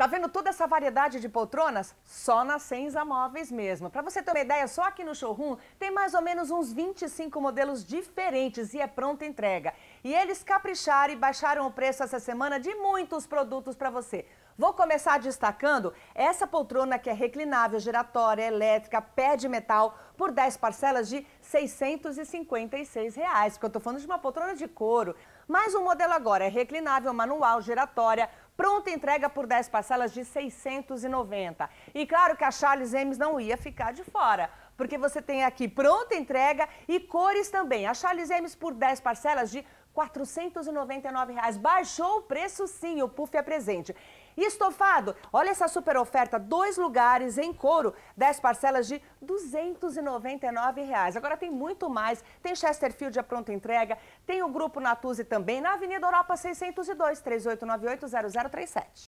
Tá vendo toda essa variedade de poltronas? Só na Senza Móveis mesmo. Para você ter uma ideia, só aqui no showroom tem mais ou menos uns 25 modelos diferentes e é pronta entrega. E eles capricharam e baixaram o preço essa semana de muitos produtos para você. Vou começar destacando essa poltrona que é reclinável, giratória, elétrica, pé de metal, por 10 parcelas de R$ 656,00, reais, porque eu estou falando de uma poltrona de couro. Mais um modelo agora, é reclinável, manual, giratória, Pronta entrega por 10 parcelas de 690. E claro que a Charles Ames não ia ficar de fora porque você tem aqui pronta entrega e cores também. A Charles Ames por 10 parcelas de R$ 499. Reais. Baixou o preço sim, o puff é presente. E estofado, olha essa super oferta, dois lugares em couro, 10 parcelas de R$ 299. Reais. Agora tem muito mais, tem Chesterfield a pronta entrega, tem o Grupo Natuzzi também, na Avenida Europa 602, -0037.